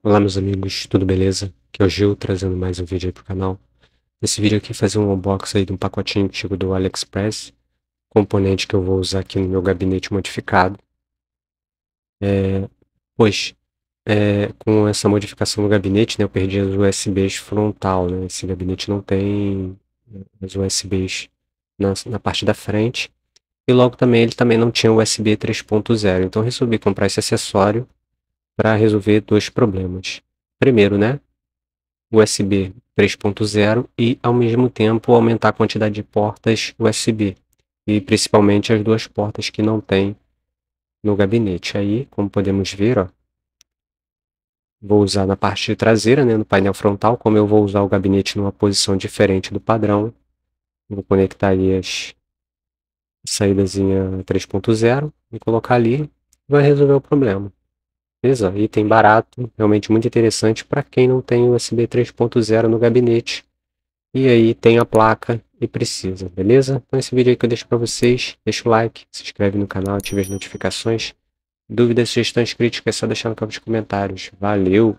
Olá meus amigos, tudo beleza? Aqui é o Gil, trazendo mais um vídeo aí pro canal. Nesse vídeo aqui fazer um unboxing aí de um pacotinho que chegou do AliExpress, componente que eu vou usar aqui no meu gabinete modificado. É, pois, é, com essa modificação do gabinete, né, eu perdi as USBs frontal, né, esse gabinete não tem as USBs na, na parte da frente, e logo também ele também não tinha USB 3.0, então resolvi comprar esse acessório, para resolver dois problemas. Primeiro, né? USB 3.0 e, ao mesmo tempo, aumentar a quantidade de portas USB. E principalmente as duas portas que não tem no gabinete. Aí, como podemos ver, ó, vou usar na parte traseira, né, no painel frontal, como eu vou usar o gabinete numa posição diferente do padrão, vou conectar ali as saídazinha 3.0 e colocar ali, vai resolver o problema. Beleza? Item barato, realmente muito interessante para quem não tem USB 3.0 no gabinete. E aí tem a placa e precisa, beleza? Então esse vídeo aí que eu deixo para vocês, deixa o like, se inscreve no canal, ativa as notificações. Dúvidas, sugestões, críticas, é só deixar no campo de comentários. Valeu!